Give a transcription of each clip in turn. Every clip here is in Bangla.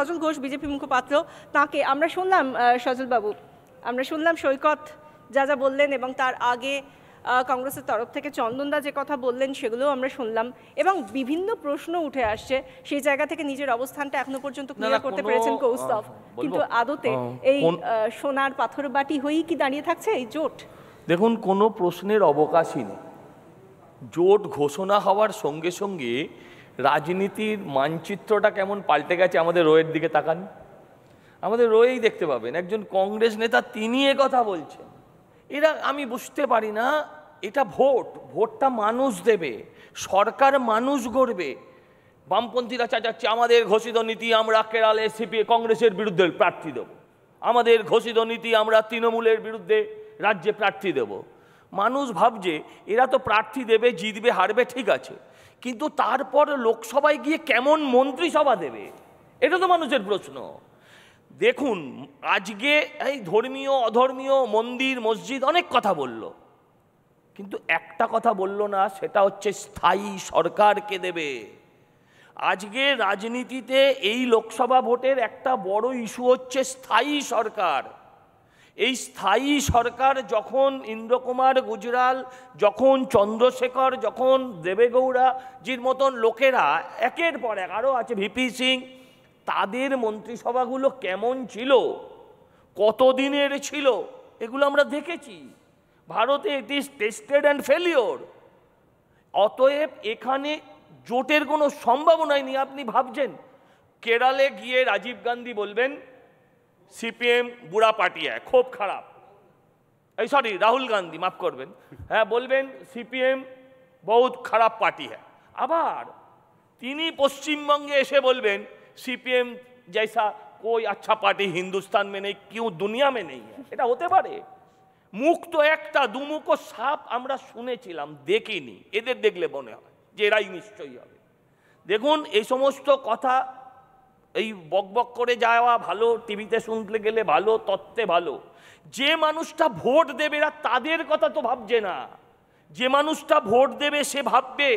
সজল ঘোষ বিজেপি মুখপাত্র তাকে আমরা শুনলাম সজলবাবু আমরা শুনলাম সৈকত যা যা বললেন এবং তার আগে কংগ্রেসের তরফ থেকে চন্দনদা যে কথা বললেন সেগুলো আমরা শুনলাম এবং বিভিন্ন প্রশ্ন উঠে আসছে সেই জায়গা থেকে নিজের অবস্থানটা এখনো পর্যন্ত ক্লিয়ার করতে পেরেছেন কৌস্তভ কিন্তু আদতে এই সোনার পাথর বাটি হয়েই কি দাঁড়িয়ে থাকছে এই জোট দেখুন কোনো প্রশ্নের অবকাশই নেই জোট ঘোষণা হওয়ার সঙ্গে সঙ্গে রাজনীতির মানচিত্রটা কেমন পাল্টে গেছে আমাদের রোয়ের দিকে তাকান আমাদের রোয়েই দেখতে পাবেন একজন কংগ্রেস নেতা তিনি এ কথা বলছেন এরা আমি বুঝতে পারি না এটা ভোট ভোটটা মানুষ দেবে সরকার মানুষ গড়বে বামপন্থীরা চাচাচ্ছে আমাদের ঘোষিত নীতি আমরা কেরালে সিপিএ কংগ্রেসের বিরুদ্ধে প্রার্থী দেব আমাদের ঘোষিত নীতি আমরা তৃণমূলের বিরুদ্ধে রাজ্যে প্রার্থী দেব মানুষ ভাবছে এরা তো প্রার্থী দেবে জিতবে হারবে ঠিক আছে কিন্তু তারপর লোকসভায় গিয়ে কেমন মন্ত্রিসভা দেবে এটা তো মানুষের প্রশ্ন দেখুন আজকে এই ধর্মীয় অধর্মীয় মন্দির মসজিদ অনেক কথা বলল কিন্তু একটা কথা বলল না সেটা হচ্ছে স্থায়ী সরকারকে দেবে আজকে রাজনীতিতে এই লোকসভা ভোটের একটা বড় ইস্যু হচ্ছে স্থায়ী সরকার এই স্থায়ী সরকার যখন ইন্দ্রকুমার গুজরাল যখন চন্দ্রশেখর যখন দেবেগৌড়াজির মতন লোকেরা একের পর এক আরও আছে ভিপি সিং তাদের মন্ত্রিসভাগুলো কেমন ছিল কতদিনের ছিল এগুলো আমরা দেখেছি ভারতে it is tested and failure অতএব এখানে জোটের কোনো সম্ভাবনাই নেই আপনি ভাবছেন কেরালে গিয়ে রাজীব গান্ধী বলবেন সিপিএম বুড়া পার্টি হ্যাঁ খুব খারাপ এই সরি রাহুল গান্ধী মাফ করবেন হ্যাঁ বলবেন সিপিএম বহুত খারাপ পার্টি হ্যাঁ আবার তিনি পশ্চিমবঙ্গে এসে বলবেন সিপিএম জৈসা কোই আচ্ছা পার্টি হিন্দুস্তান মে নেই কেউ দুনিয়া মে নেই হ্যাঁ। এটা হতে পারে মুখ তো একটা দুমুখো সাপ আমরা শুনেছিলাম দেখিনি এদের দেখলে মনে হয় যে এরাই নিশ্চয়ই হবে দেখুন এই সমস্ত কথা এই বকবক করে যাওয়া ভালো টিভিতে শুনতে গেলে ভালো তত্ত্বে ভালো যে মানুষটা ভোট দেবে এরা তাদের কথা তো ভাবছে না যে মানুষটা ভোট দেবে সে ভাববে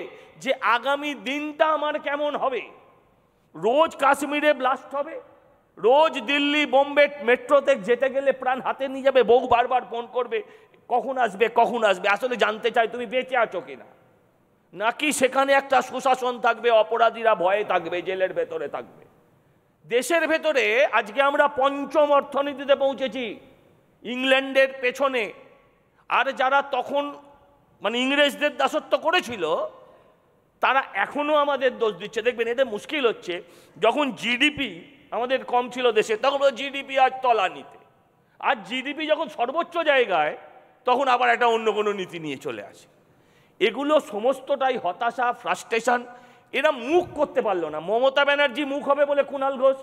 যে আগামী দিনটা আমার কেমন হবে রোজ কাশ্মীরে ব্লাস্ট হবে রোজ দিল্লি বোম্বে মেট্রোতে যেতে গেলে প্রাণ হাতে নিয়ে যাবে বউ বারবার ফোন করবে কখন আসবে কখন আসবে আসলে জানতে চাই তুমি বেঁচে আছো কিনা নাকি সেখানে একটা সুশাসন থাকবে অপরাধীরা ভয়ে থাকবে জেলের ভেতরে থাকবে দেশের ভেতরে আজকে আমরা পঞ্চম অর্থনীতিতে পৌঁছেছি ইংল্যান্ডের পেছনে আর যারা তখন মানে ইংরেজদের দাসত্ব করেছিল তারা এখনও আমাদের দোষ দিচ্ছে দেখবেন এটা মুশকিল হচ্ছে যখন জিডিপি আমাদের কম ছিল দেশে তখন জিডিপি আজ তলানিতে আর জিডিপি যখন সর্বোচ্চ জায়গায় তখন আবার একটা অন্য কোনো নীতি নিয়ে চলে আসে এগুলো সমস্তটাই হতাশা ফ্রাস্ট্রেশন এরা মুখ করতে পারলো না মমতা ব্যানার্জি মুখ হবে বলে কুণাল ঘোষ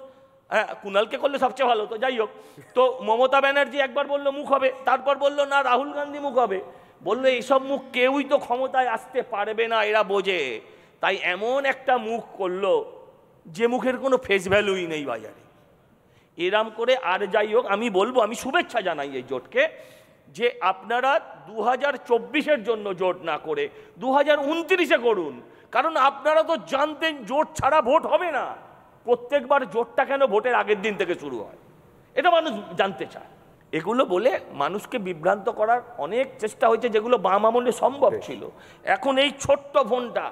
হ্যাঁ কুণালকে করলে সবচেয়ে ভালো তো যাই হোক তো মমতা ব্যানার্জি একবার বলল মুখ হবে তারপর বলল না রাহুল গান্ধী মুখ হবে বললো এইসব মুখ কেউই তো ক্ষমতায় আসতে পারবে না এরা বোঝে তাই এমন একটা মুখ করলো যে মুখের কোনো ফেস ভ্যালুই নেই বাজারে এরাম করে আর যাই হোক আমি বলবো আমি শুভেচ্ছা জানাই এই জোটকে যে আপনারা দু হাজার চব্বিশের জন্য জোট না করে দু হাজার উনত্রিশে করুন কারণ আপনারা তো জানতেন জোট ছাড়া ভোট হবে না প্রত্যেকবার জোটটা কেন ভোটের আগের দিন থেকে শুরু হয় এটা মানুষ জানতে চায় এগুলো বলে মানুষকে বিভ্রান্ত করার অনেক চেষ্টা হয়েছে যেগুলো বাম আমলে সম্ভব ছিল এখন এই ছোট্ট ফোনটা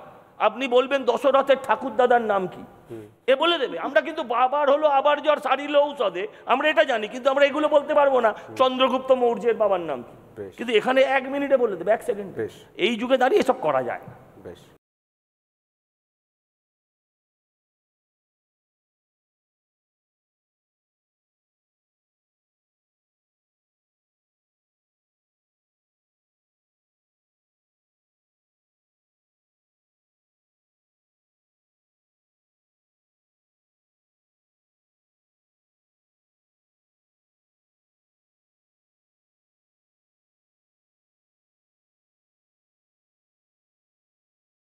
আপনি বলবেন দশরথের ঠাকুর দাদার নাম কি এ বলে দেবে আমরা কিন্তু বাবার হলো আবার জ্বর সারিল ঔষধে আমরা এটা জানি কিন্তু আমরা এগুলো বলতে পারবো না চন্দ্রগুপ্ত মৌর্যের বাবার নাম কি কিন্তু এখানে এক মিনিটে বলে দেবে এক সেকেন্ড এই যুগে দাঁড়িয়ে এসব করা যায় বেশ